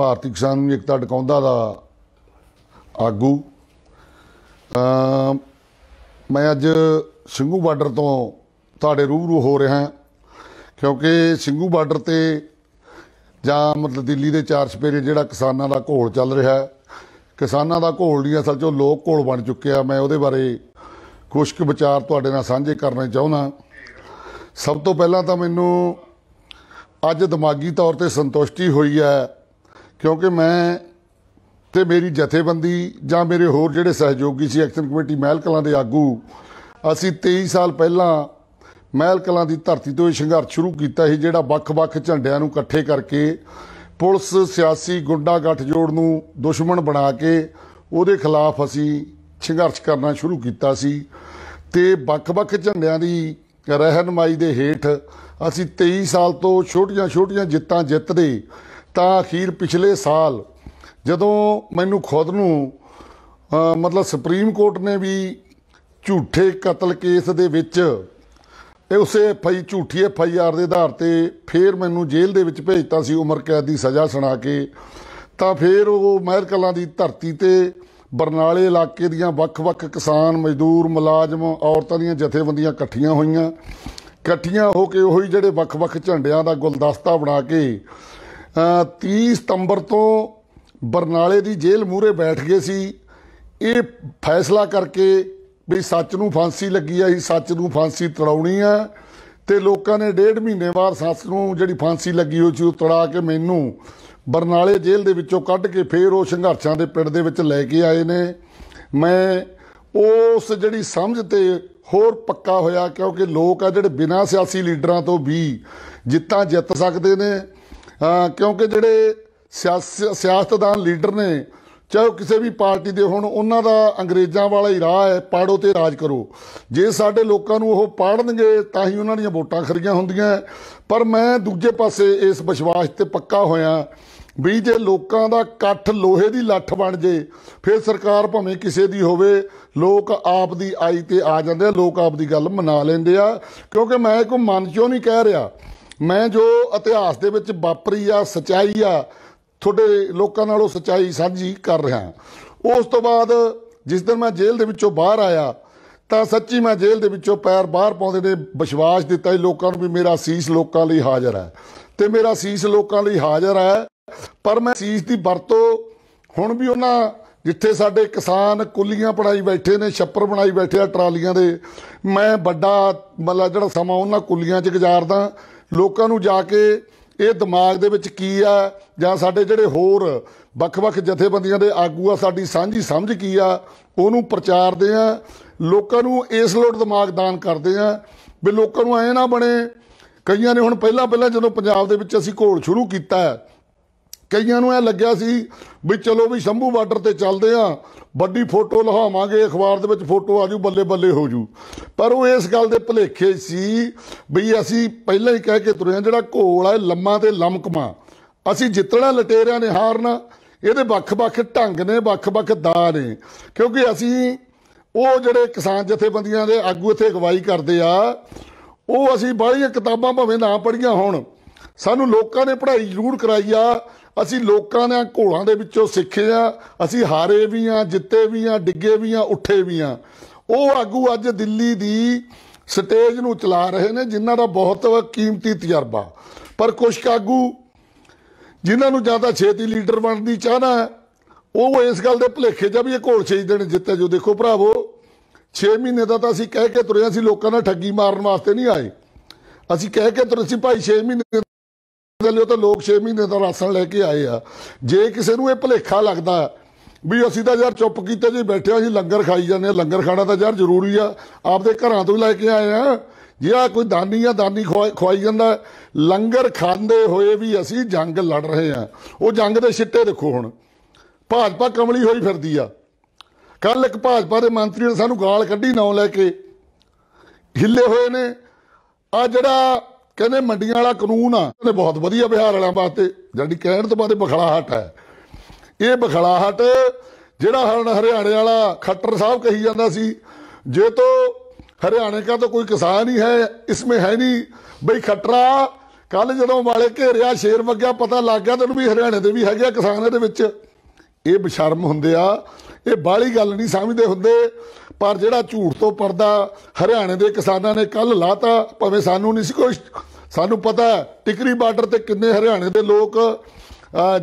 ਭਾਰਤੀ ਕਿਸਾਨ ਤਾਂ ਟਕਾਉਂਦਾ ਦਾ ਆਗੂ ਮੈਂ ਅੱਜ ਸਿੰਘੂ ਬਾਰਡਰ ਤੋਂ ਤੁਹਾਡੇ ਰੂਬਰੂ ਹੋ ਰਿਹਾ ਕਿਉਂਕਿ ਸਿੰਘੂ ਬਾਰਡਰ ਤੇ ਜਾਂ ਮਤਲਬ ਦਿੱਲੀ ਦੇ ਚਾਰ ਸਪੇਰੇ ਜਿਹੜਾ ਕਿਸਾਨਾਂ ਦਾ ਘੋਲ ਚੱਲ ਰਿਹਾ ਹੈ ਕਿਸਾਨਾਂ ਦਾ ਘੋਲ ਨਹੀਂ ਅਸਲ 'ਚ ਉਹ ਲੋਕ ਘੋਲ ਬਣ ਚੁੱਕਿਆ ਮੈਂ ਉਹਦੇ ਬਾਰੇ ਕੁਝ ਕੁ ਵਿਚਾਰ ਤੁਹਾਡੇ ਨਾਲ ਸਾਂਝੇ ਕਰਨੇ ਚਾਹੁੰਦਾ ਸਭ ਤੋਂ ਪਹਿਲਾਂ ਤਾਂ ਮੈਨੂੰ ਅੱਜ ਦਿਮਾਗੀ ਤੌਰ ਤੇ ਸੰਤੁਸ਼ਟੀ ਹੋਈ ਹੈ ਕਿਉਂਕਿ ਮੈਂ ਤੇ ਮੇਰੀ ਜਥੇਬੰਦੀ ਜਾਂ ਮੇਰੇ ਹੋਰ ਜਿਹੜੇ ਸਹਿਯੋਗੀ ਸੀ ਐਕਸ਼ਨ ਕਮੇਟੀ ਮਹਿਲ ਕਲਾਂ ਦੇ ਆਗੂ ਅਸੀਂ 23 ਸਾਲ ਪਹਿਲਾਂ ਮਹਿਲ ਕਲਾਂ ਦੀ ਧਰਤੀ ਤੋਂ ਇਹ ਸੰਘਰਸ਼ ਸ਼ੁਰੂ ਕੀਤਾ ਸੀ ਜਿਹੜਾ ਵੱਖ-ਵੱਖ ਝੰਡਿਆਂ ਨੂੰ ਇਕੱਠੇ ਕਰਕੇ ਪੁਲਿਸ ਸਿਆਸੀ ਗੁੰਡਾ ਗੱਠਜੋੜ ਨੂੰ ਦੁਸ਼ਮਣ ਬਣਾ ਕੇ ਉਹਦੇ ਖਿਲਾਫ ਅਸੀਂ ਸੰਘਰਸ਼ ਕਰਨਾ ਸ਼ੁਰੂ ਕੀਤਾ ਸੀ ਤੇ ਵੱਖ-ਵੱਖ ਝੰਡਿਆਂ ਦੀ ਰਹਿਨਮਾਈ ਦੇ ਹੇਠ ਅਸੀਂ 23 ਸਾਲ ਤੋਂ ਛੋਟੀਆਂ-ਛੋਟੀਆਂ ਜਿੱਤਾਂ ਜਿੱਤਦੇ ਤਾਂ ਅਖੀਰ ਪਿਛਲੇ ਸਾਲ ਜਦੋਂ ਮੈਨੂੰ ਖੁਦ ਨੂੰ ਮਤਲਬ ਸੁਪਰੀਮ ਕੋਰਟ ਨੇ ਵੀ ਝੂਠੇ ਕਤਲ ਕੇਸ ਦੇ ਵਿੱਚ ਇਹ ਉਸੇ ਫਈ ਝੂਠੀ ਐਫ ਆਈ ਆਰ ਦੇ ਆਧਾਰ ਤੇ ਫੇਰ ਮੈਨੂੰ ਜੇਲ੍ਹ ਦੇ ਵਿੱਚ ਭੇਜਤਾ ਸੀ ਉਮਰ ਕੈਦ ਦੀ ਸਜ਼ਾ ਸੁਣਾ ਕੇ ਤਾਂ ਫੇਰ ਉਹ ਮਹਿਰ ਕਲਾਂ ਦੀ ਧਰਤੀ ਤੇ ਬਰਨਾਲੇ ਇਲਾਕੇ ਦੀਆਂ ਵੱਖ-ਵੱਖ ਕਿਸਾਨ ਮਜ਼ਦੂਰ ਮੁਲਾਜ਼ਮ ਔਰਤਾਂ ਦੀਆਂ ਜਥੇਬੰਦੀਆਂ ਇਕੱਠੀਆਂ ਹੋਈਆਂ ਇਕੱਠੀਆਂ ਹੋ ਕੇ ਉਹੀ ਜਿਹੜੇ ਵੱਖ-ਵੱਖ ਝੰਡਿਆਂ ਦਾ ਗੁਲਦਸਤਾ ਬਣਾ ਕੇ 30 ਸਤੰਬਰ ਤੋਂ ਬਰਨਾਲੇ ਦੀ ਜੇਲ੍ਹ ਮੂਰੇ ਬੈਠ ਗਏ ਸੀ ਇਹ ਫੈਸਲਾ ਕਰਕੇ ਵੀ ਸੱਚ ਨੂੰ ਫਾਂਸੀ ਲੱਗੀ ਆ ਹੀ ਸੱਚ ਨੂੰ ਫਾਂਸੀ ਤੜਾਉਣੀ ਆ ਤੇ ਲੋਕਾਂ ਨੇ ਡੇਢ ਮਹੀਨੇ ਬਾਅਦ ਸੱਚ ਨੂੰ ਜਿਹੜੀ ਫਾਂਸੀ ਲੱਗੀ ਹੋਈ ਸੀ ਉਹ ਤੜਾ ਕੇ ਮੈਨੂੰ ਬਰਨਾਲੇ ਜੇਲ੍ਹ ਦੇ ਵਿੱਚੋਂ ਕੱਢ ਕੇ ਫੇਰ ਉਹ ਸੰਘਰਸ਼ਾਂ ਦੇ ਪਿੰਡ ਦੇ ਵਿੱਚ ਲੈ ਕੇ ਆਏ ਨੇ ਮੈਂ ਉਸ ਜਿਹੜੀ ਸਮਝ ਤੇ ਹੋਰ ਪੱਕਾ ਹੋਇਆ ਕਿਉਂਕਿ ਲੋਕ ਆ ਜਿਹੜੇ ਬਿਨਾਂ ਸਿਆਸੀ ਲੀਡਰਾਂ ਤੋਂ ਵੀ ਜਿੱਤਾਂ ਜਿੱਤ ਸਕਦੇ ਨੇ ਕਿਉਂਕਿ ਜਿਹੜੇ ਸਿਆਸਤਦਾਨ ਲੀਡਰ ਨੇ ਚਾਹੇ ਕਿਸੇ ਵੀ ਪਾਰਟੀ ਦੇ ਹੋਣ ਉਹਨਾਂ ਦਾ ਅੰਗਰੇਜ਼ਾਂ ਵਾਲਾ ਹੀ ਰਾਹ ਹੈ ਪਾੜੋ ਤੇ ਰਾਜ ਕਰੋ ਜੇ ਸਾਡੇ ਲੋਕਾਂ ਨੂੰ ਉਹ ਪਾੜਨਗੇ ਤਾਂ ਹੀ ਉਹਨਾਂ ਦੀਆਂ ਵੋਟਾਂ ਖਰੀਆਂ ਹੁੰਦੀਆਂ ਪਰ ਮੈਂ ਦੂਜੇ ਪਾਸੇ ਇਸ ਵਿਸ਼ਵਾਸ ਤੇ ਪੱਕਾ ਹੋਇਆ ਵੀ ਜੇ ਲੋਕਾਂ ਦਾ ਇਕੱਠ ਲੋਹੇ ਦੀ ਲੱਠ ਬਣ ਜੇ ਫਿਰ ਸਰਕਾਰ ਭਾਵੇਂ ਕਿਸੇ ਦੀ ਹੋਵੇ ਲੋਕ ਆਪ ਦੀ ਆਈ ਤੇ ਆ ਜਾਂਦੇ ਆ ਲੋਕ ਆਪ ਦੀ ਗੱਲ ਮਨਾ ਲੈਂਦੇ ਆ ਕਿਉਂਕਿ ਮੈਂ ਕੋਈ ਮਨ ਚੋਂ ਨਹੀਂ ਕਹਿ ਰਿਹਾ ਮੈਂ ਜੋ ਇਤਿਹਾਸ ਦੇ ਵਿੱਚ ਵਾਪਰੀ ਆ ਸਚਾਈ ਆ ਤੁਹਾਡੇ ਲੋਕਾਂ ਨਾਲ ਉਹ ਸਚਾਈ ਸਾਂਝੀ ਕਰ ਰਿਹਾ ਉਸ ਤੋਂ ਬਾਅਦ ਜਿਸ ਦਿਨ ਮੈਂ ਜੇਲ੍ਹ ਦੇ ਵਿੱਚੋਂ ਬਾਹਰ ਆਇਆ ਤਾਂ ਸੱਚੀ ਮੈਂ ਜੇਲ੍ਹ ਦੇ ਵਿੱਚੋਂ ਪੈਰ ਬਾਹਰ ਪਾਉਂਦੇ ਨੇ ਵਿਸ਼ਵਾਸ ਦਿੱਤਾ ਇਹ ਲੋਕਾਂ ਨੂੰ ਵੀ ਮੇਰਾ ਸੀਸ ਲੋਕਾਂ ਲਈ ਹਾਜ਼ਰ ਹੈ ਤੇ ਮੇਰਾ ਸੀਸ ਲੋਕਾਂ ਲਈ ਹਾਜ਼ਰ ਹੈ ਪਰ ਮੈਂ ਸੀਸ ਦੀ ਵਰਤੋਂ ਹੁਣ ਵੀ ਉਹਨਾਂ ਜਿੱਥੇ ਸਾਡੇ ਕਿਸਾਨ ਕੁੱਲੀਆਂ ਪੜਾਈ ਬੈਠੇ ਨੇ ਛੱਪਰ ਬਣਾਈ ਬੈਠੇ ਆ ਟਰਾਲੀਆਂ ਦੇ ਮੈਂ ਵੱਡਾ ਮਤਲਬ ਜਿਹੜਾ ਸਮਾਂ ਉਹਨਾਂ ਕੁੱਲੀਆਂ 'ਚ ਗੁਜ਼ਾਰਦਾ ਲੋਕਾਂ ਨੂੰ ਜਾ ਕੇ ਇਹ ਦਿਮਾਗ ਦੇ ਵਿੱਚ ਕੀ ਆ ਜਾਂ ਸਾਡੇ ਜਿਹੜੇ ਹੋਰ ਵੱਖ-ਵੱਖ ਜਥੇਬੰਦੀਆਂ ਦੇ ਆਗੂ ਆ ਸਾਡੀ ਸਾਂਝੀ ਸਮਝ ਕੀ ਆ ਉਹਨੂੰ ਪ੍ਰਚਾਰਦੇ ਆ ਲੋਕਾਂ ਨੂੰ ਇਸ ਲੋੜ ਦਿਮਾਗ ਦਾਨ ਕਰਦੇ ਆ ਵੀ ਲੋਕਾਂ ਨੂੰ ਐ ਨਾ ਬਣੇ ਕਈਆਂ ਨੇ ਹੁਣ ਪਹਿਲਾਂ ਪਹਿਲਾਂ ਜਦੋਂ ਪੰਜਾਬ ਦੇ ਵਿੱਚ ਅਸੀਂ ਘੋਲ ਸ਼ੁਰੂ ਕੀਤਾ ਕਈਆਂ ਨੂੰ ਇਹ ਲੱਗਿਆ ਸੀ ਵੀ ਚਲੋ ਵੀ ਸ਼ੰਭੂ ਬਾਰਡਰ ਤੇ ਚੱਲਦੇ ਆ ਵੱਡੀ ਫੋਟੋ ਲਹਾਵਾਂਗੇ ਅਖਬਾਰ ਦੇ ਵਿੱਚ ਫੋਟੋ ਆ ਜੂ ਬੱਲੇ ਬੱਲੇ ਹੋ ਜੂ ਪਰ ਉਹ ਇਸ ਗੱਲ ਦੇ ਭਲੇਖੇ ਸੀ ਵੀ ਅਸੀਂ ਪਹਿਲਾਂ ਹੀ ਕਹਿ ਕੇ ਤੁਰੇ ਆ ਜਿਹੜਾ ਘੋਲ ਆ ਲੰਮਾ ਤੇ ਲਮਕਮਾ ਅਸੀਂ ਜਿੱਤਣਾ ਲਟੇਰਿਆਂ ਨੇ ਹਾਰਨਾ ਇਹਦੇ ਵੱਖ-ਵੱਖ ਢੰਗ ਨੇ ਵੱਖ-ਵੱਖ ਦਾ ਨੇ ਕਿਉਂਕਿ ਅਸੀਂ ਉਹ ਜਿਹੜੇ ਕਿਸਾਨ ਜਥੇਬੰਦੀਆਂ ਦੇ ਆਗੂ ਇੱਥੇ ਅਗਵਾਈ ਕਰਦੇ ਆ ਉਹ ਅਸੀਂ ਬਾਹਲੀਆਂ ਕਿਤਾਬਾਂ ਭਾਵੇਂ ਨਾ ਪੜੀਆਂ ਹੋਣ ਸਾਨੂੰ ਲੋਕਾਂ ਨੇ ਪੜ੍ਹਾਈ ਜ਼ਰੂਰ ਕਰਾਈ ਆ ਅਸੀਂ ਲੋਕਾਂ ਦੇ ਘੋਲਾਂ ਦੇ ਵਿੱਚੋਂ ਸਿੱਖੇ ਆ ਅਸੀਂ ਹਾਰੇ ਵੀ ਆ ਜਿੱਤੇ ਵੀ ਆ ਡਿੱਗੇ ਵੀ ਆ ਉੱਠੇ ਵੀ ਆ ਉਹ ਆਗੂ ਅੱਜ ਦਿੱਲੀ ਦੀ ਸਟੇਜ ਨੂੰ ਚਲਾ ਰਹੇ ਨੇ ਜਿਨ੍ਹਾਂ ਦਾ ਬਹੁਤ ਕੀਮਤੀ ਤਜਰਬਾ ਪਰ ਕੁਝ ਕਾਗੂ ਜਿਨ੍ਹਾਂ ਨੂੰ ਜ਼ਿਆਦਾ ਛੇਤੀ ਲੀਡਰ ਬਣਨ ਦੀ ਚਾਹਨਾ ਉਹ ਇਸ ਗੱਲ ਦੇ ਭਲੇਖੇ ਜਾਂ ਵੀ ਇਹ ਘੋਲ ਛੇਜ ਦੇਣ ਜਿੱਤੇ ਜੋ ਦੇਖੋ ਭਰਾਵੋ 6 ਮਹੀਨੇ ਦਾ ਤਾਂ ਅਸੀਂ ਕਹਿ ਕੇ ਤੁਰੇ ਸੀ ਲੋਕਾਂ ਨਾਲ ਠੱਗੀ ਮਾਰਨ ਵਾਸਤੇ ਨਹੀਂ ਆਏ ਅਸੀਂ ਕਹਿ ਕੇ ਤੁਰੇ ਸੀ ਭਾਈ 6 ਮਹੀਨੇ ਚੱਲਿਓ ਤਾਂ ਲੋਕ 6 ਮਹੀਨੇ ਦਾ ਰਾਸ਼ਨ ਲੈ ਕੇ ਆਏ ਆ ਜੇ ਕਿਸੇ ਨੂੰ ਇਹ ਭਲੇਖਾ ਲੱਗਦਾ ਵੀ ਅਸੀਂ ਤਾਂ ਯਾਰ ਚੁੱਪ ਕੀਤੇ ਜੀ ਬੈਠੇ ਅਸੀਂ ਲੰਗਰ ਖਾਈ ਜਾਂਦੇ ਆ ਲੰਗਰ ਖਾਣਾ ਤਾਂ ਯਾਰ ਜ਼ਰੂਰੀ ਆ ਆਪਦੇ ਘਰਾਂ ਤੋਂ ਹੀ ਲੈ ਕੇ ਆਏ ਆ ਜੇ ਆ ਕੋਈ ਦਾਨੀ ਆ ਦਾਨੀ ਖਵਾਈ ਜਾਂਦਾ ਲੰਗਰ ਖਾਂਦੇ ਹੋਏ ਵੀ ਅਸੀਂ ਜੰਗ ਲੜ ਰਹੇ ਆ ਉਹ ਜੰਗ ਦੇ ਛਿੱਟੇ ਦੇਖੋ ਹੁਣ ਭਾਜਪਾ ਕਮਲੀ ਹੋਈ ਫਿਰਦੀ ਆ ਕੱਲ ਇੱਕ ਭਾਜਪਾ ਦੇ ਮੰਤਰੀ ਨੇ ਸਾਨੂੰ ਗਾਲ ਕੱਢੀ ਨਾਂ ਲੈ ਕੇ ਹਿੱਲੇ ਹੋਏ ਨੇ ਆ ਜਿਹੜਾ ਕਹਿੰਦੇ ਮੰਡੀਆਂ ਵਾਲਾ ਕਾਨੂੰਨ ਆ ਤੇ ਬਹੁਤ ਵਧੀਆ ਬਿਹਾਰ ਵਾਲਿਆਂ ਵਾਸਤੇ ਜਾਨੀ ਕਹਿਣ ਤੋਂ ਬਾਅਦ ਬਖਲਾਹਟ ਹੈ ਇਹ ਬਖਲਾਹਟ ਜਿਹੜਾ ਹਰਨ ਹਰਿਆਣੇ ਵਾਲਾ ਖੱਟਰ ਸਾਹਿਬ ਕਹੀ ਜਾਂਦਾ ਸੀ ਜੇ ਤੋ ਹਰਿਆਣੇ ਦਾ ਤਾਂ ਕੋਈ ਕਿਸਾਨ ਹੀ ਹੈ ਇਸਮੇ ਹੈ ਨਹੀਂ ਬਈ ਖੱਟਰਾ ਕੱਲ ਜਦੋਂ ਵਾਲੇ ਘੇਰਿਆ ਸ਼ੇਰ ਵਗਿਆ ਪਤਾ ਲੱਗ ਗਿਆ ਤੈਨੂੰ ਵੀ ਹਰਿਆਣੇ ਦੇ ਵੀ ਹੈਗੇ ਕਿਸਾਨ ਇਹਦੇ ਵਿੱਚ ਇਹ ਬਸ਼ਰਮ ਹੁੰਦੇ ਆ ਇਹ ਬਾਲੀ ਗੱਲ ਨਹੀਂ ਸਮਝਦੇ ਹੁੰਦੇ ਪਰ ਜਿਹੜਾ ਝੂਠ ਤੋਂ ਪਰਦਾ ਹਰਿਆਣੇ ਦੇ ਕਿਸਾਨਾਂ ਨੇ ਕੱਲ ਲਾਤਾ ਭਵੇਂ ਸਾਨੂੰ ਨਹੀਂ ਸੀ ਕੋਈ ਸਾਨੂੰ ਪਤਾ ਟਿਕਰੀ ਬਾਰਡਰ ਤੇ ਕਿੰਨੇ ਹਰਿਆਣੇ ਦੇ ਲੋਕ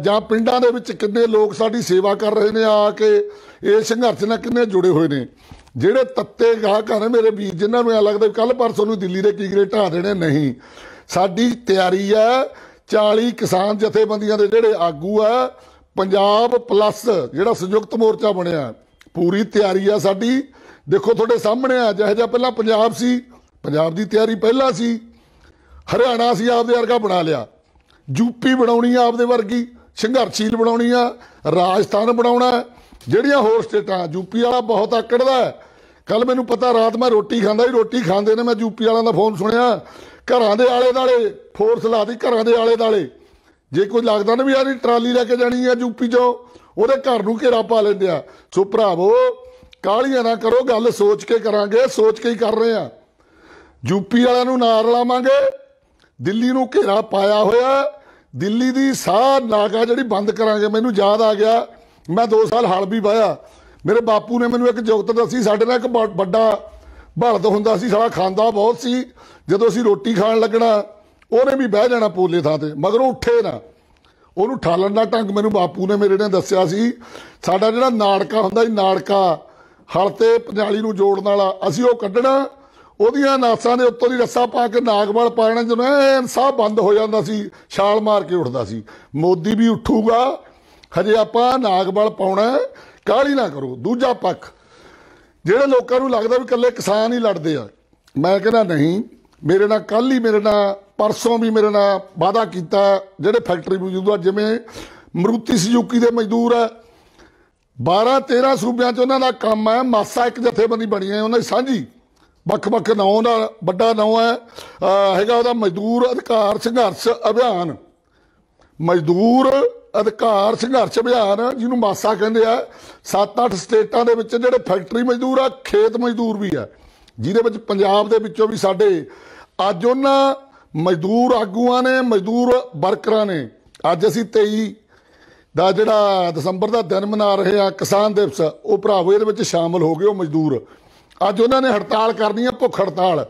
ਜਾਂ ਪਿੰਡਾਂ ਦੇ ਵਿੱਚ ਕਿੰਨੇ ਲੋਕ ਸਾਡੀ ਸੇਵਾ ਕਰ ਰਹੇ ਨੇ ਆ ਕੇ ਇਹ ਸੰਘਰਸ਼ ਨਾਲ ਕਿੰਨੇ ਜੁੜੇ ਹੋਏ ਨੇ ਜਿਹੜੇ ਤੱਤੇ ਗਾਹਕ ਹਨ ਮੇਰੇ ਵੀਰ ਜਿਨ੍ਹਾਂ ਨੂੰ ਐ ਲੱਗਦਾ ਕੱਲ ਪਰਸੋਂ ਨੂੰ ਦਿੱਲੀ ਦੇ ਕੀ ਗਰੇ ਢਾ ਦੇਣੇ ਨਹੀਂ ਸਾਡੀ ਤਿਆਰੀ ਹੈ 40 ਕਿਸਾਨ ਜਥੇਬੰਦੀਆਂ ਦੇ ਜਿਹੜੇ ਆਗੂ ਆ ਪੰਜਾਬ ਪਲੱਸ ਜਿਹੜਾ ਸੰਯੁਕਤ ਮੋਰਚਾ ਬਣਿਆ ਪੂਰੀ ਤਿਆਰੀ ਆ ਸਾਡੀ ਦੇਖੋ ਤੁਹਾਡੇ ਸਾਹਮਣੇ ਆ ਜਿਹੜਾ ਪਹਿਲਾਂ ਪੰਜਾਬ ਸੀ ਪੰਜਾਬ ਦੀ ਤਿਆਰੀ ਪਹਿਲਾਂ ਸੀ ਹਰਿਆਣਾ ਅਸੀਂ ਆਪਦੇ ਵਰਗਾ ਬਣਾ ਲਿਆ ਯੂਪੀ ਬਣਾਉਣੀ ਆ ਆਪਦੇ ਵਰਗੀ ਸੰਘਰਸ਼ੀਲ ਬਣਾਉਣੀ ਆ ਰਾਜਸਥਾਨ ਬਣਾਉਣਾ ਜਿਹੜੀਆਂ ਹੋਰ ਸਟੇਟਾਂ ਯੂਪੀ ਵਾਲਾ ਬਹੁਤ ਆਕੜਦਾ ਕੱਲ ਮੈਨੂੰ ਪਤਾ ਰਾਤ ਮੈਂ ਰੋਟੀ ਖਾਂਦਾ ਸੀ ਰੋਟੀ ਖਾਂਦੇ ਨੇ ਮੈਂ ਯੂਪੀ ਵਾਲਿਆਂ ਦਾ ਫੋਨ ਸੁਣਿਆ ਘਰਾਂ ਦੇ ਆਲੇ ਦਾਲੇ ਫੋਰਸ ਲਾਤੀ ਘਰਾਂ ਦੇ ਆਲੇ ਦਾਲੇ ਜੇ ਕੋਈ ਲੱਗਦਾ ਨਾ ਵੀ ਯਾਰ ਟਰਾਲੀ ਲੈ ਕੇ ਜਾਣੀ ਆ ਯੂਪੀ ਚੋਂ ਉਹਦੇ ਘਰ ਨੂੰ ਘੇਰਾ ਪਾ ਲੈਂਦੇ ਆ ਸੋ ਭਰਾਵੋ ਕਾਲੀਆਂ ਨਾ ਕਰੋ ਗੱਲ ਸੋਚ ਕੇ ਕਰਾਂਗੇ ਸੋਚ ਕੇ ਹੀ ਕਰ ਰਹੇ ਆ ਯੂਪੀ ਵਾਲਿਆਂ ਨੂੰ ਨਾਰ ਲਾਵਾਂਗੇ ਦਿੱਲੀ ਨੂੰ ਘੇਰਾ ਪਾਇਆ ਹੋਇਆ ਦਿੱਲੀ ਦੀ ਸਾਹ ਨਾਗਾ ਜਿਹੜੀ ਬੰਦ ਕਰਾਂਗੇ ਮੈਨੂੰ ਯਾਦ ਆ ਗਿਆ ਮੈਂ 2 ਸਾਲ ਹਲ ਵੀ ਵਾਇਆ ਮੇਰੇ ਬਾਪੂ ਨੇ ਮੈਨੂੰ ਇੱਕ ਜੋਗਤ ਦੱਸੀ ਸਾਡੇ ਨਾਲ ਇੱਕ ਵੱਡਾ ਭਲਦ ਹੁੰਦਾ ਸੀ ਸਾਡਾ ਖਾਂਦਾ ਬਹੁਤ ਸੀ ਜਦੋਂ ਅਸੀਂ ਰੋਟੀ ਖਾਣ ਲੱਗਣਾ ਉਹਨੇ ਵੀ ਬਹਿ ਜਾਣਾ ਪੋਲੇ ਥਾਂ ਤੇ ਮਗਰ ਉਹ ਉੱਠੇ ਨਾ ਉਹਨੂੰ ਠਾਲਣ ਦਾ ਢੰਗ ਮੈਨੂੰ ਬਾਪੂ ਨੇ ਮੇਰੇ ਨੇ ਦੱਸਿਆ ਸੀ ਸਾਡਾ ਜਿਹੜਾ ਨਾੜਕਾ ਹੁੰਦਾ ਸੀ ਨਾੜਕਾ ਹਲ ਤੇ ਪੰਜਾਲੀ ਨੂੰ ਜੋੜਨ ਵਾਲਾ ਅਸੀਂ ਉਹ ਕੱਢਣਾ ਉਹਦੀਆਂ ਨਾਸਾਂ ਦੇ ਉੱਤੋਂ ਦੀ ਰੱਸਾ ਪਾ ਕੇ ਨਾਗਵਾਲ ਪਾਣ ਜਦੋਂ ਇਨਸਾਫ ਬੰਦ ਹੋ ਜਾਂਦਾ ਸੀ ਛਾਲ ਮਾਰ ਕੇ ਉੱਠਦਾ ਸੀ ਮੋਦੀ ਵੀ ਉੱਠੂਗਾ ਹਜੇ ਆਪਾਂ ਨਾਗਵਾਲ ਪਾਉਣਾ ਕਾਲੀ ਨਾ ਕਰੋ ਦੂਜਾ ਪੱਖ ਜਿਹੜੇ ਲੋਕਾਂ ਨੂੰ ਲੱਗਦਾ ਵੀ ਇਕੱਲੇ ਕਿਸਾਨ ਹੀ ਲੜਦੇ ਆ ਮੈਂ ਕਹਿੰਦਾ ਨਹੀਂ ਮੇਰੇ ਨਾਲ ਕੱਲ ਹੀ ਮੇਰੇ ਨਾਲ ਪਰਸੋਂ ਵੀ ਮੇਰੇ ਨਾਲ ਵਾਦਾ ਕੀਤਾ ਜਿਹੜੇ ਫੈਕਟਰੀ ਮੌਜੂਦ ਆ ਜਿਵੇਂ ਮਰੂਤੀ ਸਜੂਕੀ ਦੇ ਮਜ਼ਦੂਰ ਆ 12 13 ਸੂਬਿਆਂ 'ਚ ਉਹਨਾਂ ਦਾ ਕੰਮ ਹੈ ਮਾਸਾ ਇੱਕ ਜਥੇਬੰਦੀ ਬਣੀ ਆ ਉਹਨਾਂ ਦੀ ਸਾਂਝੀ ਵੱਖ-ਵੱਖ ਨਾਂ ਦਾ ਵੱਡਾ ਨਾਂ ਹੈ ਹੈਗਾ ਉਹਦਾ ਮਜ਼ਦੂਰ ਅਧਿਕਾਰ ਸੰਘਰਸ਼ ਅਭਿਆਨ ਮਜ਼ਦੂਰ ਅਧਿਕਾਰ ਸੰਘਰਸ਼ ਅਭਿਆਨ ਜਿਹਨੂੰ ਮਾਸਾ ਕਹਿੰਦੇ ਆ 7-8 ਸਟੇਟਾਂ ਦੇ ਵਿੱਚ ਜਿਹੜੇ ਫੈਕਟਰੀ ਮਜ਼ਦੂਰ ਆ ਖੇਤ ਮਜ਼ਦੂਰ ਵੀ ਆ ਜਿਹਦੇ ਵਿੱਚ ਪੰਜਾਬ ਦੇ ਵਿੱਚੋਂ ਵੀ ਸਾਡੇ ਅੱਜ ਉਹਨਾਂ ਮਜ਼ਦੂਰ ਆਗੂਆਂ ਨੇ ਮਜ਼ਦੂਰ ਵਰਕਰਾਂ ਨੇ ਅੱਜ ਅਸੀਂ 23 ਦਾ ਜਿਹੜਾ ਦਸੰਬਰ ਦਾ ਦਿਨ ਮਨਾ ਰਹੇ ਆ ਕਿਸਾਨ ਦਿਵਸ ਉਹ ਭਰਾਵੋ ਇਹਦੇ ਵਿੱਚ ਸ਼ਾਮਲ ਹੋ ਗਏ ਉਹ ਮਜ਼ਦੂਰ ਅੱਜ ਉਹਨਾਂ ਨੇ ਹੜਤਾਲ ਕਰਨੀ ਆ ਭੁੱਖ ਹੜਤਾਲ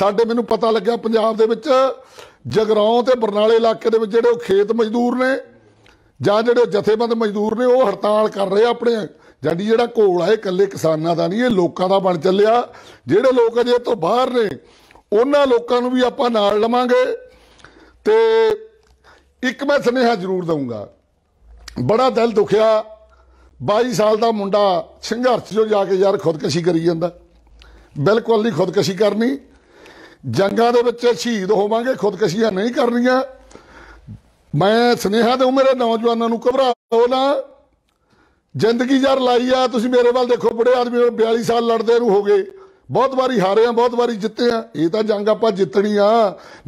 ਸਾਡੇ ਮੈਨੂੰ ਪਤਾ ਲੱਗਿਆ ਪੰਜਾਬ ਦੇ ਵਿੱਚ ਜਗਰਾਉਂ ਤੇ ਬਰਨਾਲੇ ਇਲਾਕੇ ਦੇ ਵਿੱਚ ਜਿਹੜੇ ਉਹ ਖੇਤ ਮਜ਼ਦੂਰ ਨੇ ਜਾਂ ਜਿਹੜੇ ਜਥੇਬੰਦ ਮਜ਼ਦੂਰ ਨੇ ਉਹ ਹੜਤਾਲ ਕਰ ਰਹੇ ਆਪਣੇ ਜਾਂਦੀ ਜਿਹੜਾ ਘੋਲ ਆ ਇਹ ਇਕੱਲੇ ਕਿਸਾਨਾਂ ਦਾ ਨਹੀਂ ਇਹ ਲੋਕਾਂ ਦਾ ਬਣ ਚੱਲਿਆ ਜਿਹੜੇ ਲੋਕ ਅਜੇ ਤੋਂ ਬਾਹਰ ਨੇ ਉਹਨਾਂ ਲੋਕਾਂ ਨੂੰ ਵੀ ਆਪਾਂ ਨਾਲ ਲਵਾਂਗੇ ਤੇ ਇੱਕ ਮੈਂ ਸੁਨੇਹਾ ਜ਼ਰੂਰ ਦਊਂਗਾ ਬੜਾ ਦਿਲ ਦੁਖਿਆ 22 ਸਾਲ ਦਾ ਮੁੰਡਾ ਸੰਘਰਸ਼ ਜੋ ਜਾ ਕੇ ਯਾਰ ਖੁਦਕਸ਼ੀ ਕਰੀ ਜਾਂਦਾ ਬਿਲਕੁਲ ਨਹੀਂ ਖੁਦਕਸ਼ੀ ਕਰਨੀ ਜੰਗਾਂ ਦੇ ਵਿੱਚ ਸ਼ਹੀਦ ਹੋਵਾਂਗੇ ਖੁਦਕਸ਼ੀਆਂ ਨਹੀਂ ਕਰਨੀਆਂ ਮੈਂ ਸੁਨੇਹਾ ਦੇ ਮੇਰੇ ਨੌਜਵਾਨਾਂ ਨੂੰ ਘਬਰਾਓ ਨਾ ਜ਼ਿੰਦਗੀ ਯਾਰ ਲਾਈ ਆ ਤੁਸੀਂ ਮੇਰੇ ਵੱਲ ਦੇਖੋ ਬੜੇ ਆਦਮੀ 42 ਸਾਲ ਲੜਦੇ ਨੂੰ ਹੋ ਗਏ ਬਹੁਤ ਵਾਰੀ ਹਾਰੇ ਆ ਬਹੁਤ ਵਾਰੀ ਜਿੱਤੇ ਆ ਇਹ ਤਾਂ ਜੰਗ ਆਪਾਂ ਜਿੱਤਣੀ ਆ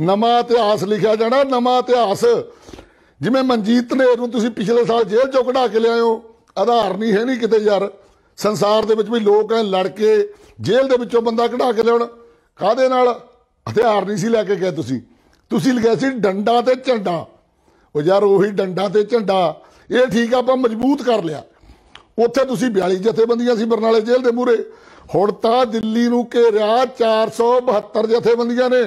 ਨਵਾਂ ਇਤਿਹਾਸ ਲਿਖਿਆ ਜਾਣਾ ਨਵਾਂ ਇਤਿਹਾਸ ਜਿਵੇਂ ਮਨਜੀਤ ਨੇ ਨੂੰ ਤੁਸੀਂ ਪਿਛਲੇ ਸਾਲ ਜੇਲ੍ਹ ਚੋਂ ਕਢਾ ਕੇ ਲਿਆਇਓ ਆਧਾਰ ਨਹੀਂ ਹੈ ਨਹੀਂ ਕਿਤੇ ਯਾਰ ਸੰਸਾਰ ਦੇ ਵਿੱਚ ਵੀ ਲੋਕ ਐ ਲੜ ਕੇ ਜੇਲ੍ਹ ਦੇ ਵਿੱਚੋਂ ਬੰਦਾ ਕਢਾ ਕੇ ਲਿਆਉਣ ਕਾਦੇ ਨਾਲ ਹਥਿਆਰ ਨਹੀਂ ਸੀ ਲੈ ਕੇ ਗਏ ਤੁਸੀਂ ਤੁਸੀਂ ਲਗਾਇਆ ਸੀ ਡੰਡਾ ਤੇ ਝੰਡਾ ਉਹ ਯਾਰ ਉਹੀ ਡੰਡਾ ਤੇ ਝੰਡਾ ਇਹ ਠੀਕ ਆਪਾਂ ਮਜ਼ਬੂਤ ਕਰ ਲਿਆ ਉੱਥੇ ਤੁਸੀਂ 42 ਜਥੇਬੰਦੀਆਂ ਸੀ ਬਰਨਾਲੇ ਜੇਲ੍ਹ ਦੇ ਮੂਹਰੇ ਹੁਣ ਤਾਂ ਦਿੱਲੀ ਨੂੰ ਘੇਰਿਆ 472 ਜਥੇਬੰਦੀਆਂ ਨੇ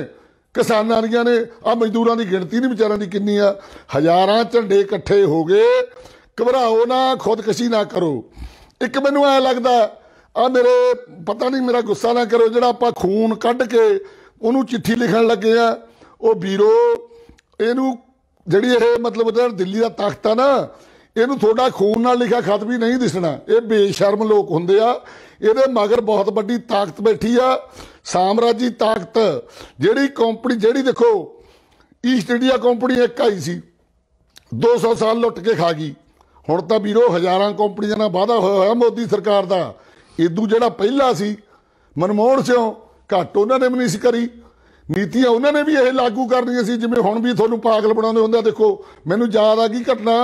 ਕਿਸਾਨਾਂ ਦੀਆਂ ਨੇ ਆ ਮਜ਼ਦੂਰਾਂ ਦੀ ਗਿਣਤੀ ਨਹੀਂ ਵਿਚਾਰਾਂ ਦੀ ਕਿੰਨੀ ਆ ਹਜ਼ਾਰਾਂ ਝੰਡੇ ਇਕੱਠੇ ਹੋ ਗਏ ਘਬਰਾਓ ਨਾ ਖੁਦਕਸ਼ੀ ਨਾ ਕਰੋ ਇੱਕ ਮੈਨੂੰ ਐ ਲੱਗਦਾ ਆ ਮੇਰੇ ਪਤਾ ਨਹੀਂ ਮੇਰਾ ਗੁੱਸਾ ਨਾ ਕਰੋ ਜਿਹੜਾ ਆਪਾਂ ਖੂਨ ਕੱਢ ਕੇ ਉਹਨੂੰ ਚਿੱਠੀ ਲਿਖਣ ਲੱਗੇ ਆ ਉਹ ਵੀਰੋ ਇਹਨੂੰ ਜਿਹੜੀ ਇਹ ਮਤਲਬ ਜਿਹੜਾ ਦਿੱਲੀ ਦਾ ਤਖਤ ਆ ਨਾ ਇਹਨੂੰ ਤੁਹਾਡਾ ਖੂਨ ਨਾਲ ਲਿਖਿਆ ਖਤ ਵੀ ਨਹੀਂ ਦਿਸਣਾ ਇਹ ਬੇਸ਼ਰਮ ਲੋਕ ਹੁੰਦੇ ਆ ਇਹਦੇ ਮਗਰ ਬਹੁਤ ਵੱਡੀ ਤਾਕਤ ਬੈਠੀ ਆ ਸਾਮਰਾਜੀ ਤਾਕਤ ਜਿਹੜੀ ਕੰਪਨੀ ਜਿਹੜੀ ਦੇਖੋ ਈਸਟ ਇੰਡੀਆ ਕੰਪਨੀ ਇੱਕ ਆਈ ਸੀ 200 ਸਾਲ ਲੁੱਟ ਕੇ ਖਾ ਗਈ ਹੁਣ ਤਾਂ ਵੀਰੋ ਹਜ਼ਾਰਾਂ ਕੰਪਨੀਆਂ ਨਾਲ ਵਾਅਦਾ ਹੋਇਆ ਹੋਇਆ ਮੋਦੀ ਸਰਕਾਰ ਦਾ ਇਦੋਂ ਜਿਹੜਾ ਪਹਿਲਾ ਸੀ ਮਨਮੋਹਨ ਸਿੰਘ ਘੱਟ ਉਹਨਾਂ ਨੇ ਵੀ ਨਹੀਂ ਸੀ ਕਰੀ ਨੀਤੀਆਂ ਉਹਨਾਂ ਨੇ ਵੀ ਇਹ ਲਾਗੂ ਕਰਨੀਆਂ ਸੀ ਜਿਵੇਂ ਹੁਣ ਵੀ ਤੁਹਾਨੂੰ ਪਾਗਲ ਬਣਾਉਂਦੇ ਹੁੰਦੇ ਦੇਖੋ ਮੈਨੂੰ ਯਾਦ ਆ ਗਈ ਘਟਨਾ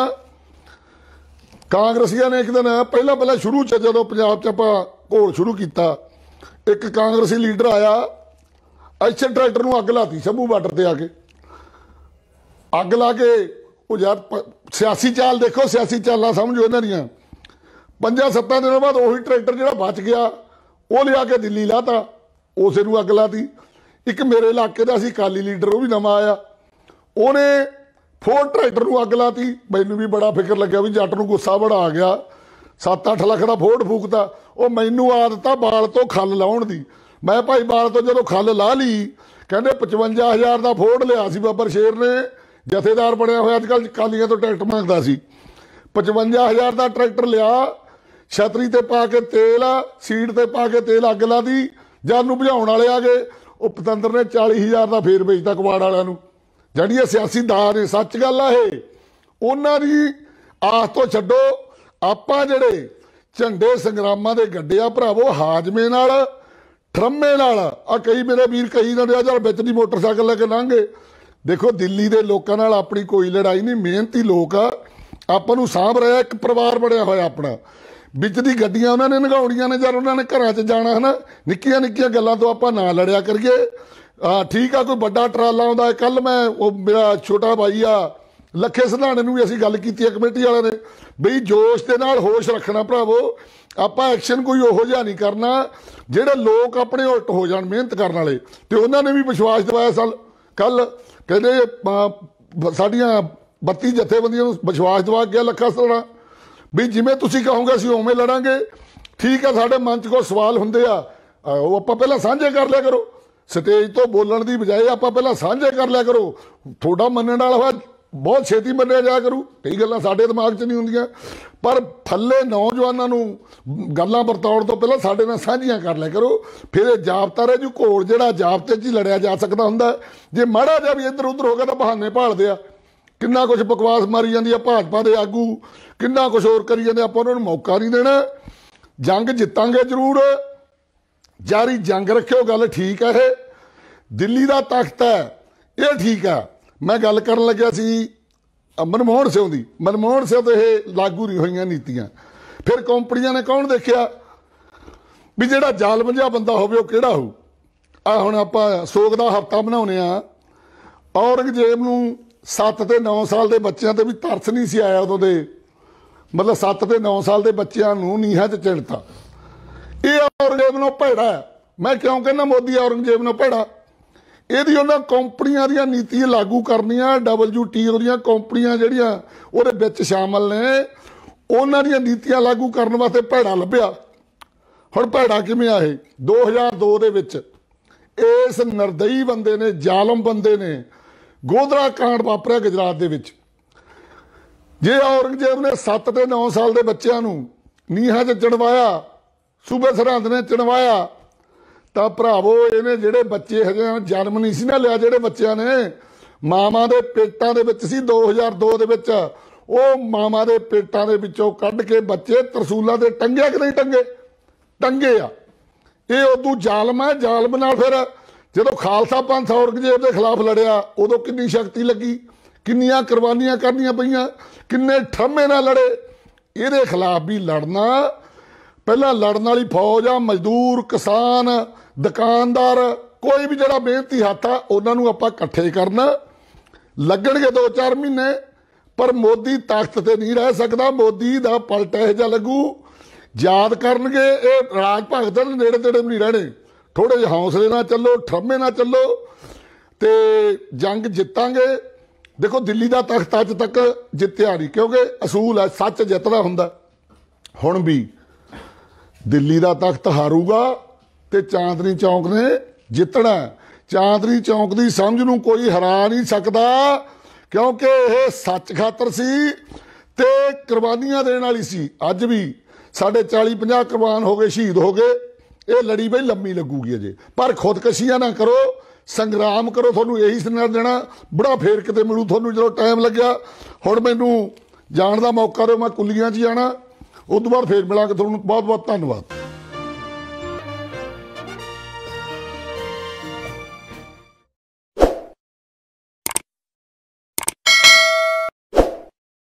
ਕਾਂਗਰਸੀਆਂ ਨੇ ਇੱਕ ਦਿਨ ਪਹਿਲਾਂ ਪਹਿਲਾਂ ਸ਼ੁਰੂ ਚ ਜਦੋਂ ਪੰਜਾਬ ਚ ਆਪਾਂ ਘੋਲ ਸ਼ੁਰੂ ਕੀਤਾ ਇੱਕ ਕਾਂਗਰਸੀ ਲੀਡਰ ਆਇਆ ਐਕਸ਼ਨ ਟਰੈਕਟਰ ਨੂੰ ਅੱਗ ਲਾਤੀ ਸ਼ੰਭੂ ਬਾਰਡਰ ਤੇ ਆ ਕੇ ਅੱਗ ਲਾ ਕੇ ਉਹ ਯਾਰ ਸਿਆਸੀ ਚਾਲ ਦੇਖੋ ਸਿਆਸੀ ਚਾਲਾਂ ਸਮਝੋ ਇਹਨਾਂ ਦੀਆਂ ਪੰਜਾਂ ਸੱਤਾਂ ਦਿਨਾਂ ਬਾਅਦ ਉਹੀ ਟਰੈਕਟਰ ਜਿਹੜਾ ਬਚ ਗਿਆ ਉਹ ਲਿਆ ਕੇ ਦਿੱਲੀ ਲਾਤਾ ਉਸੇ ਨੂੰ ਅੱਗ ਲਾਤੀ ਇੱਕ ਮੇਰੇ ਇਲਾਕੇ ਦਾ ਸੀ ਕਾਲੀ ਲੀਡਰ ਉਹ ਵੀ ਨਵਾਂ ਆਇਆ ਉਹਨੇ ਫੋਰ ਟਰੈਕਟਰ ਨੂੰ ਅੱਗ ਲਾਤੀ ਮੈਨੂੰ ਵੀ ਬੜਾ ਫਿਕਰ ਲੱਗਿਆ ਵੀ ਜੱਟ ਨੂੰ ਗੁੱਸਾ ਬੜਾ ਆ ਗਿਆ 7-8 ਲੱਖ ਦਾ ਫੋਰਡ ਫੂਕਤਾ ਉਹ ਮੈਨੂੰ ਆਦਤ ਬਾਲ ਤੋਂ ਖੱਲ ਲਾਉਣ ਦੀ ਮੈਂ ਭਾਈ ਬਾਲ ਤੋਂ ਜਦੋਂ ਖੱਲ ਲਾ ਲਈ ਕਹਿੰਦੇ 55000 ਦਾ ਫੋਰਡ ਲਿਆ ਸੀ ਬਾਬਰ ਸ਼ੇਰ ਨੇ ਜਥੇਦਾਰ ਬਣਿਆ ਹੋਇਆ ਅੱਜ ਕੱਲ ਕਾਲੀਆਂ ਤੋਂ ਟਰੈਕਟਰ ਮੰਗਦਾ ਸੀ 55000 ਦਾ ਟਰੈਕਟਰ ਲਿਆ ਛਤਰੀ ਤੇ ਪਾ ਕੇ ਤੇਲ ਸੀਟ ਤੇ ਪਾ ਕੇ ਤੇਲ ਅੱਗ ਲਾਦੀ ਜਦ ਨੂੰ ਭਜਾਉਣ ਵਾਲੇ ਆ ਗਏ ਉਹ ਪਤੰਦਰ ਨੇ 40000 ਦਾ ਫੇਰ ਵੇਚਦਾ ਕਵਾੜ ਵਾਲਿਆਂ ਨੂੰ ਜਿਹੜੀ ਇਹ ਸਿਆਸੀ ਦਾਅ ਨੇ ਸੱਚ ਗੱਲ ਆ ਇਹ ਉਹਨਾਂ ਦੀ ਆਸ ਤੋਂ ਛੱਡੋ ਆਪਾਂ ਜਿਹੜੇ ਝੰਡੇ ਸੰਗਰਾਮਾਂ ਦੇ ਗੱਡਿਆ ਭਰਾਵੋ ਹਾਜਮੇ ਨਾਲ ਠਰਮੇ ਨਾਲ ਆ ਕਈ ਮੇਰੇ ਵੀਰ ਕਈ ਨਾ ਜਦ ਵਿੱਚ ਦੀ ਮੋਟਰਸਾਈਕਲ ਲੈ ਕੇ ਲੰਘੇ ਦੇਖੋ ਦਿੱਲੀ ਦੇ ਲੋਕਾਂ ਨਾਲ ਆਪਣੀ ਕੋਈ ਲੜਾਈ ਨਹੀਂ ਮਿਹਨਤੀ ਲੋਕ ਆ ਆਪਾਂ ਨੂੰ ਸਾਂਭ ਰਿਹਾ ਇੱਕ ਪਰਿਵਾਰ ਬਣਿਆ ਹੋਇਆ ਆਪਣਾ ਵਿੱਚ ਦੀ ਗੱਡੀਆਂ ਉਹਨਾਂ ਨੇ ਨਗਾਉਣੀਆਂ ਨੇ ਜਦ ਉਹਨਾਂ ਨੇ ਘਰਾਂ 'ਚ ਜਾਣਾ ਹਨਾ ਨਿੱਕੀਆਂ ਨਿੱਕੀਆਂ ਗੱਲਾਂ ਤੋਂ ਆਪਾਂ ਨਾ ਲੜਿਆ ਕਰੀਏ ਆ ਠੀਕ ਆ ਕੋਈ ਵੱਡਾ ਟਰਾਲਾ ਆਉਂਦਾ ਕੱਲ ਮੈਂ ਉਹ ਮੇਰਾ ਛੋਟਾ ਭਾਈ ਆ ਲੱਖੇ ਸਿਧਾਣੇ ਨੂੰ ਵੀ ਅਸੀਂ ਗੱਲ ਕੀਤੀ ਹੈ ਕਮੇਟੀ ਵਾਲਿਆਂ ਨੇ ਬਈ ਜੋਸ਼ ਦੇ ਨਾਲ ਹੋਸ਼ ਰੱਖਣਾ ਭਰਾਵੋ ਆਪਾਂ ਐਕਸ਼ਨ ਕੋਈ ਉਹੋ ਜਿਹਾ ਨਹੀਂ ਕਰਨਾ ਜਿਹੜੇ ਲੋਕ ਆਪਣੇ ਉਲਟ ਹੋ ਜਾਣ ਮਿਹਨਤ ਕਰਨ ਵਾਲੇ ਤੇ ਉਹਨਾਂ ਨੇ ਵੀ ਵਿਸ਼ਵਾਸ ਦਿਵਾਇਆ ਸਾਲ ਕੱਲ ਕਹਿੰਦੇ ਸਾਡੀਆਂ 32 ਜਥੇਬੰਦੀਆਂ ਨੂੰ ਵਿਸ਼ਵਾਸ ਦਿਵਾ ਕੇ ਲੱਖਾ ਸਰਣਾ ਵੀ ਜਿਵੇਂ ਤੁਸੀਂ ਕਹੋਗੇ ਅਸੀਂ ਉਵੇਂ ਲੜਾਂਗੇ ਠੀਕ ਹੈ ਸਾਡੇ ਮਨ 'ਚ ਕੋਈ ਸਵਾਲ ਹੁੰਦੇ ਆ ਉਹ ਆਪਾਂ ਪਹਿਲਾਂ ਸਾਂਝੇ ਕਰ ਲਿਆ ਕਰੋ ਸਟੇਜ ਤੋਂ ਬੋਲਣ ਦੀ ਬਜਾਏ ਆਪਾਂ ਪਹਿਲਾਂ ਸਾਂਝੇ ਕਰ ਲਿਆ ਕਰੋ ਤੁਹਾਡਾ ਮੰਨਣ ਵਾਲਾ ਬਹੁਤ ਛੇਤੀ ਮੰਨਿਆ ਜਾ ਕਰੂ ਕਈ ਗੱਲਾਂ ਸਾਡੇ ਦਿਮਾਗ 'ਚ ਨਹੀਂ ਹੁੰਦੀਆਂ ਪਰ ਥੱਲੇ ਨੌਜਵਾਨਾਂ ਨੂੰ ਗੱਲਾਂ ਵਰਤਾਉਣ ਤੋਂ ਪਹਿਲਾਂ ਸਾਡੇ ਨਾਲ ਸਾਂਝੀਆਂ ਕਰ ਲਿਆ ਕਰੋ ਫਿਰ ਇਹ ਜਾਪਤਾ ਰਹੇ ਜੋ ਘੋੜ ਜਿਹੜਾ ਜਾਪਤੇ 'ਚ ਹੀ ਲੜਿਆ ਜਾ ਸਕਦਾ ਹੁੰਦਾ ਜੇ ਮਾੜਾ ਜਿਹਾ ਵੀ ਇੱਧਰ ਉੱਧਰ ਹੋ ਗਿਆ ਤਾਂ ਬਹਾਨੇ ਭਾਲਦੇ ਆ ਕਿੰਨਾ ਕੁਝ ਬਕਵਾਸ ਮਾਰੀ ਜਾਂਦੀ ਆ ਭਾਜਪਾ ਦੇ ਆਗੂ ਕਿੰਨਾ ਕੁਝ ਹੋਰ ਕਰੀ ਜਾਂਦੇ ਆਪਾਂ ਉਹਨਾਂ ਨੂੰ ਮੌਕਾ ਨਹੀਂ ਦੇਣਾ ਜੰਗ ਜਿੱਤਾਂਗੇ ਜ਼ਰੂਰ ਜਾਰੀ ਜੰਗ ਰੱਖਿਓ ਗੱਲ ਠੀਕ ਹੈ ਇਹ ਦਿੱਲੀ ਦਾ ਤਖਤ ਹੈ ਇਹ ਠੀਕ ਹੈ ਮੈਂ ਗੱਲ ਕਰਨ ਲੱਗਿਆ ਸੀ ਮਨਮੋਹਨ ਸਿੰਘ ਦੀ ਮਨਮੋਹਨ ਸਿੰਘ ਤੇ ਇਹ ਲਾਗੂ ਨਹੀਂ ਹੋਈਆਂ ਨੀਤੀਆਂ ਫਿਰ ਕੰਪਨੀਆਂ ਨੇ ਕੌਣ ਦੇਖਿਆ ਵੀ ਜਿਹੜਾ ਜ਼ਾਲਮ ਬੰਦਾ ਹੋਵੇ ਉਹ ਕਿਹੜਾ ਹੋ ਆ ਹੁਣ ਆਪਾਂ ਸੋਗ ਦਾ ਹਫਤਾ ਬਣਾਉਨੇ ਆ ਔਰੰਗਜ਼ੇਬ ਨੂੰ 7 ਤੇ 9 ਸਾਲ ਦੇ ਬੱਚਿਆਂ ਤੇ ਵੀ ਤਰਸ ਨਹੀਂ ਸੀ ਆਇਆ ਉਦੋਂ ਦੇ ਮਤਲਬ 7 ਤੇ 9 ਸਾਲ ਦੇ ਬੱਚਿਆਂ ਨੂੰ ਨੀਹਾਂ 'ਚ ਚਿੜਤਾ ਇਹ ਔਰੰਗਜ਼ੇਬ ਨੂੰ ਭੇੜਾ ਮੈਂ ਕਿਉਂ ਕਹਿੰਦਾ ਮੋਦੀ ਔਰੰਗਜ਼ੇਬ ਨੂੰ ਭੇੜਾ ਇਹਦੀ ਉਹਨਾਂ ਕੰਪਨੀਆਂ ਦੀਆਂ ਨੀਤੀਆਂ ਲਾਗੂ ਕਰਨੀਆਂ WTO ਦੀਆਂ ਕੰਪਨੀਆਂ ਜਿਹੜੀਆਂ ਉਹਦੇ ਵਿੱਚ ਸ਼ਾਮਲ ਨੇ ਉਹਨਾਂ ਦੀਆਂ ਨੀਤੀਆਂ ਲਾਗੂ ਕਰਨ ਵਾਸਤੇ ਭੈੜਾ ਲੱਭਿਆ ਹੁਣ ਭੈੜਾ ਕਿਵੇਂ ਆਏ 2002 ਦੇ ਵਿੱਚ ਇਸ ਨਰਦਈ ਬੰਦੇ ਨੇ ਜ਼ਾਲਮ ਬੰਦੇ ਨੇ ਗੋਦਰਾ ਕਾਂਡ ਵਾਪਰਿਆ ਗੁਜਰਾਤ ਦੇ ਵਿੱਚ ਜੇ ਔਰੰਗਜ਼ੇਬ ਨੇ 7 ਤੇ 9 ਸਾਲ ਦੇ ਬੱਚਿਆਂ ਨੂੰ ਨੀਹਾਂ 'ਚ ਚਣਵਾਇਆ ਸੂਬੇ ਸਰਹੰਦ ਨੇ ਚਣਵਾਇਆ ਤਾਂ ਭਰਾਵੋ ਇਹਨੇ ਜਿਹੜੇ ਬੱਚੇ ਹਜੇ ਜਨਮ ਨਹੀਂ ਸੀ ਨਾ ਲਿਆ ਜਿਹੜੇ ਬੱਚਿਆਂ ਨੇ ਮਾਮਾ ਦੇ ਪੇਟਾਂ ਦੇ ਵਿੱਚ ਸੀ 2002 ਦੇ ਵਿੱਚ ਉਹ ਮਾਮਾ ਦੇ ਪੇਟਾਂ ਦੇ ਵਿੱਚੋਂ ਕੱਢ ਕੇ ਬੱਚੇ ਤਰਸੂਲਾ ਦੇ ਟੰਗਿਆ ਕਿ ਨਹੀਂ ਟੰਗੇ ਟੰਗੇ ਆ ਇਹ ਉਦੋਂ ਜ਼ਾਲਮ ਹੈ ਜ਼ਾਲਮ ਨਾਲ ਫਿਰ ਜਦੋਂ ਖਾਲਸਾ ਪੰਥ ਔਰੰਗਜ਼ੇਬ ਦੇ ਖਿਲਾਫ ਲੜਿਆ ਉਦੋਂ ਕਿੰਨੀ ਸ਼ਕਤੀ ਲੱਗੀ ਕਿੰਨੀਆਂ ਕੁਰਬਾਨੀਆਂ ਕਰਨੀਆਂ ਪਈਆਂ ਕਿੰਨੇ ਠੰਮੇ ਨਾਲ ਲੜੇ ਇਹਦੇ ਖਿਲਾਫ ਵੀ ਲੜਨਾ ਪਹਿਲਾਂ ਲੜਨ ਵਾਲੀ ਫੌਜ ਆ ਮਜ਼ਦੂਰ ਕਿਸਾਨ ਦੁਕਾਨਦਾਰ ਕੋਈ ਵੀ ਜਿਹੜਾ ਬੇਨਤੀ ਹੱਥ ਆ ਉਹਨਾਂ ਨੂੰ ਆਪਾਂ ਇਕੱਠੇ ਕਰਨਾ ਲੱਗਣਗੇ 2-4 ਮਹੀਨੇ ਪਰ ਮੋਦੀ ਤਾਕਤ ਤੇ ਨਹੀਂ ਰਹਿ ਸਕਦਾ ਮੋਦੀ ਦਾ ਪਲਟਾ ਇਹ ਜਾ ਲੱਗੂ ਯਾਦ ਕਰਨਗੇ ਇਹ ਰਾਜ ਭਗਤ ਦੇ ਨੇੜੇ ਤੇੜੇ ਨਹੀਂ ਰਹਿਣੇ ਥੋੜੇ ਜਿਹਾ ਹੌਸਲੇ ਨਾਲ ਚੱਲੋ ਠਰਮੇ ਨਾਲ ਚੱਲੋ ਤੇ ਜੰਗ ਜਿੱਤਾਂਗੇ ਦੇਖੋ ਦਿੱਲੀ ਦਾ ਤਖਤ ਅੱਜ ਤੱਕ ਜਿੱਤਿਆ ਨਹੀਂ ਕਿਉਂਕਿ ਅਸੂਲ ਹੈ ਸੱਚ ਜਿੱਤਦਾ ਹੁੰਦਾ ਹੁਣ ਵੀ ਦਿੱਲੀ ਦਾ ਤਖਤ ਹਾਰੂਗਾ ਤੇ ਚਾਂਦਨੀ ਚੌਂਕ ਨੇ ਜਿੱਤਣਾ ਚਾਂਦਨੀ ਚੌਂਕ ਦੀ ਸਮਝ ਨੂੰ ਕੋਈ ਹਰਾ ਨਹੀਂ ਸਕਦਾ ਕਿਉਂਕਿ ਇਹ ਸੱਚ ਖਾਤਰ ਸੀ ਤੇ ਕੁਰਬਾਨੀਆਂ ਦੇਣ ਵਾਲੀ ਸੀ ਅੱਜ ਵੀ ਸਾਡੇ 40 50 ਕੁਰਬਾਨ ਹੋ ਗਏ ਸ਼ਹੀਦ ਹੋ ਗਏ ਇਹ ਲੜੀ ਬਈ ਲੰਮੀ ਲੱਗੂਗੀ ਅਜੇ ਪਰ ਖੁਦਕਸ਼ੀਆਂ ਨਾ ਕਰੋ ਸੰਗਰਾਮ ਕਰੋ ਤੁਹਾਨੂੰ ਇਹੀ ਸੁਨੇਹਾ ਦੇਣਾ ਬੜਾ ਫੇਰ ਕਿਤੇ ਮਿਲੂ ਤੁਹਾਨੂੰ ਜਦੋਂ ਟਾਈਮ ਲੱਗਿਆ ਹੁਣ ਮੈਨੂੰ ਜਾਣ ਦਾ ਮੌਕਾ ਦਿਓ ਮੈਂ ਕੁੱਲੀਆਂ 'ਚ ਜਾਣਾ ਉਦੋਂ ਬਾਅਦ ਫੇਰ ਮਿਲਾਂਗੇ ਤੁਹਾਨੂੰ ਬਹੁਤ ਬਹੁਤ ਧੰਨਵਾਦ